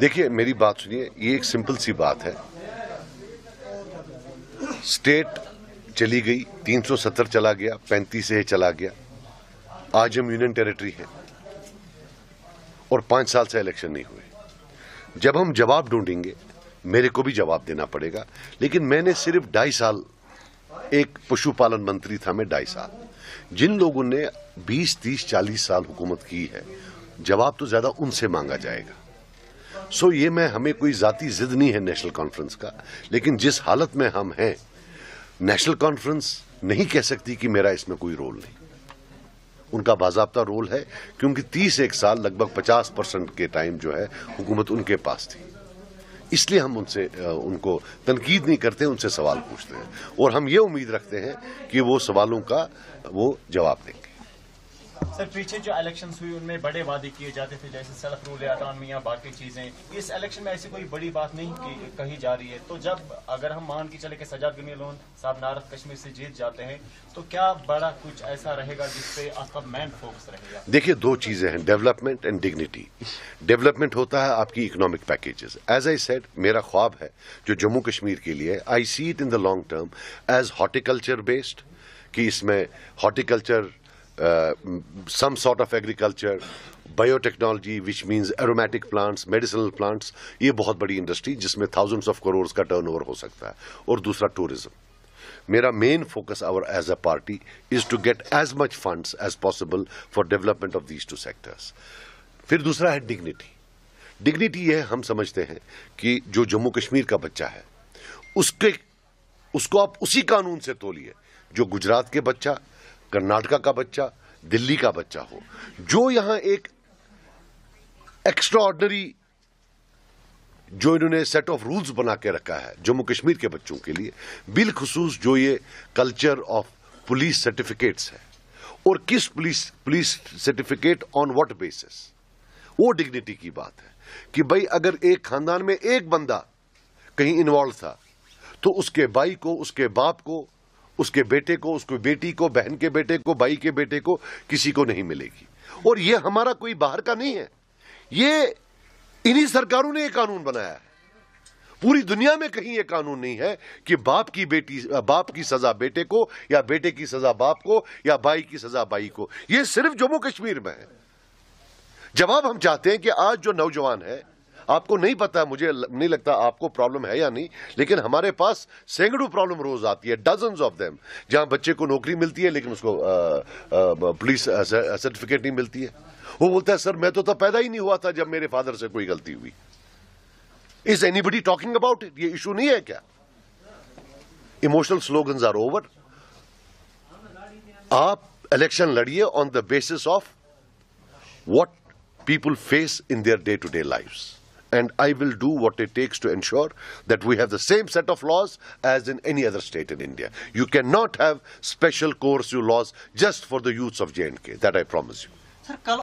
देखिए मेरी बात सुनिए ये एक सिंपल सी बात है स्टेट चली गई 370 चला गया पैंतीस ए चला गया आज हम यूनियन टेरिटरी हैं और पांच साल से इलेक्शन नहीं हुए जब हम जवाब ढूंढेंगे मेरे को भी जवाब देना पड़ेगा लेकिन मैंने सिर्फ ढाई साल एक पशुपालन मंत्री था मैं ढाई साल जिन लोगों ने 20, 30, 40 साल हुकूमत की है जवाब तो ज्यादा उनसे मांगा जाएगा सो ये मैं हमें कोई जाति जिद नहीं है नेशनल कॉन्फ्रेंस का लेकिन जिस हालत में हम हैं नेशनल कॉन्फ्रेंस नहीं कह सकती कि मेरा इसमें कोई रोल नहीं उनका बाजाबता रोल है क्योंकि तीस एक साल लगभग पचास परसेंट के टाइम जो है हुकूमत उनके पास थी इसलिए हम उनसे उनको तनकीद नहीं करते उनसे सवाल पूछते हैं और हम ये उम्मीद रखते हैं कि वो सवालों का वो जवाब देंगे सर पीछे जो इलेक्शन हुई उनमें बड़े वादे किए जाते थे जैसे सेल्फ रूल या बाकी चीजें इस इलेक्शन में ऐसी कोई बड़ी बात नहीं की, कही जा रही है तो जब अगर हम मान के चले कि सजाद गनी लोन साहब नारद कश्मीर से जीत जाते हैं तो क्या बड़ा कुछ ऐसा रहेगा जिसपे आपका मेन फोकस रहेगा देखिए दो चीजें हैं डेवलपमेंट एंड डिग्निटी डेवलपमेंट होता है आपकी economic packages as I said मेरा ख्वाब है जो जम्मू कश्मीर के लिए I see it in the long term as horticulture based कि इसमें horticulture uh, some sort of agriculture, biotechnology, which means aromatic plants, medicinal plants, ये बहुत बड़ी इंडस्ट्री जिसमें thousands of crores का turnover हो सकता है और दूसरा tourism. मेरा main focus our as a party is to get as much funds as possible for development of these two sectors फिर दूसरा है डिग्निटी डिग्निटी यह हम समझते हैं कि जो जम्मू कश्मीर का बच्चा है उसके उसको आप उसी कानून से तोलिए जो गुजरात के बच्चा कर्नाटका का बच्चा दिल्ली का बच्चा हो जो यहां एक एक्स्ट्रा जो इन्होंने सेट ऑफ रूल्स बना के रखा है जम्मू कश्मीर के बच्चों के लिए बिलखसूस जो ये कल्चर ऑफ पुलिस सर्टिफिकेट्स है और किस police police certificate on what basis वो डिग्निटी की बात है कि भाई अगर एक खानदान में एक बंदा कहीं इन्वॉल्व था तो उसके भाई को उसके बाप को उसके बेटे को उसके बेटी को बहन के बेटे को भाई के बेटे को किसी को नहीं मिलेगी और ये हमारा कोई बाहर का नहीं है ये इन्हीं सरकारों ने ये कानून बनाया है पूरी दुनिया में कहीं ये कानून नहीं है कि बाप की बेटी बाप की सजा बेटे को या बेटे की सजा बाप को या भाई की सजा भाई को ये सिर्फ जम्मू कश्मीर में है जवाब हम चाहते हैं कि आज जो नौजवान है आपको नहीं पता मुझे नहीं लगता आपको प्रॉब्लम है या नहीं लेकिन हमारे पास सैकड़ों प्रॉब्लम रोज आती है डजन ऑफ देम जहाँ बच्चे को नौकरी मिलती है लेकिन उसको पुलिस सर्टिफिकेट नहीं मिलती है वो बोलता है सर मैं तो तब पैदा ही नहीं हुआ था जब मेरे फादर से कोई गलती हुई is anybody talking about it ये इशू नहीं है क्या इमोशनल स्लोगन्स आर ओवर आप इलेक्शन लड़िए on the basis of what people face in their day to day life and I will do what it takes to ensure that we have the same set of laws as in any other state in India. You cannot have special coercive laws just for the youths of J&K. That I promise you.